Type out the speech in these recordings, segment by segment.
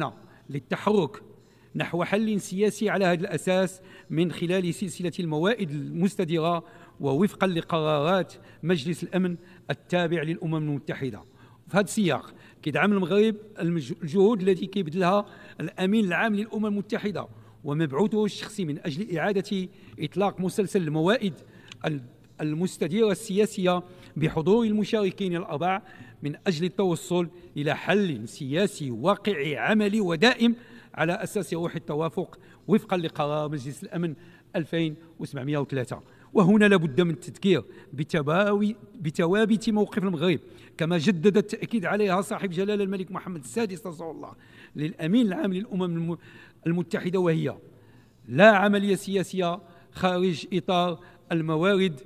نعم، للتحرك نحو حل سياسي على هذا الأساس من خلال سلسلة الموائد المستديرة ووفقا لقرارات مجلس الأمن التابع للأمم المتحدة في هذا السياق كيدعم المغرب الجهود التي كيبذلها الأمين العام للأمم المتحدة ومبعوثه الشخصي من أجل إعادة إطلاق مسلسل الموائد المستديرة السياسية بحضور المشاركين الأربع من أجل التوصل إلى حل سياسي واقعي عملي ودائم على أساس روح التوافق وفقا لقرار مجلس الأمن 2703 وهنا لابد من التذكير بتباوي بتوابت موقف المغرب كما جدد التأكيد عليها صاحب جلالة الملك محمد السادس رسول الله للأمين العام للأمم المتحدة وهي لا عملية سياسية خارج إطار الموارد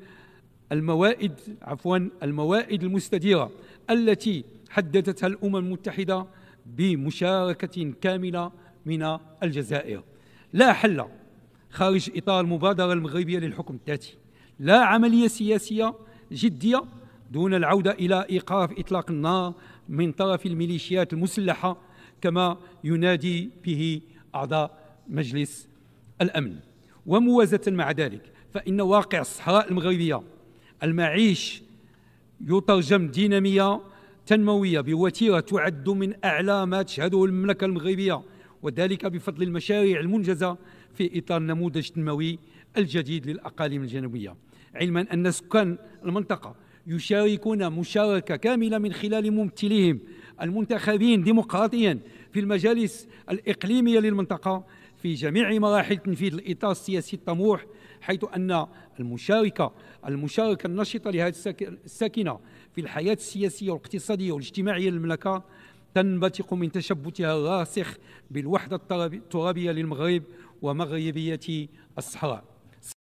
الموائد عفوا الموائد المستديرة التي حددتها الأمم المتحدة بمشاركة كاملة من الجزائر لا حل خارج إطار المبادرة المغربية للحكم الذاتي لا عملية سياسية جدية دون العودة إلى إيقاف إطلاق النار من طرف الميليشيات المسلحة كما ينادي به أعضاء مجلس الأمن وموازة مع ذلك فإن واقع الصحراء المغربية المعيش يترجم دينامية تنموية بوتيرة تعد من أعلى ما تشهده المملكة المغربية وذلك بفضل المشاريع المنجزة في إطار النموذج التنموي الجديد للأقاليم الجنوبية علما أن سكان المنطقة يشاركون مشاركة كاملة من خلال ممثليهم المنتخبين ديمقراطيا في المجالس الإقليمية للمنطقة في جميع مراحل تنفيذ الإطار السياسي الطموح حيث أن المشاركة المشاركة النشطة لهذه الساكنة في الحياة السياسية والاقتصادية والاجتماعية للمملكة تنبثق من تشبثها الراسخ بالوحدة الترابية للمغرب ومغربية الصحراء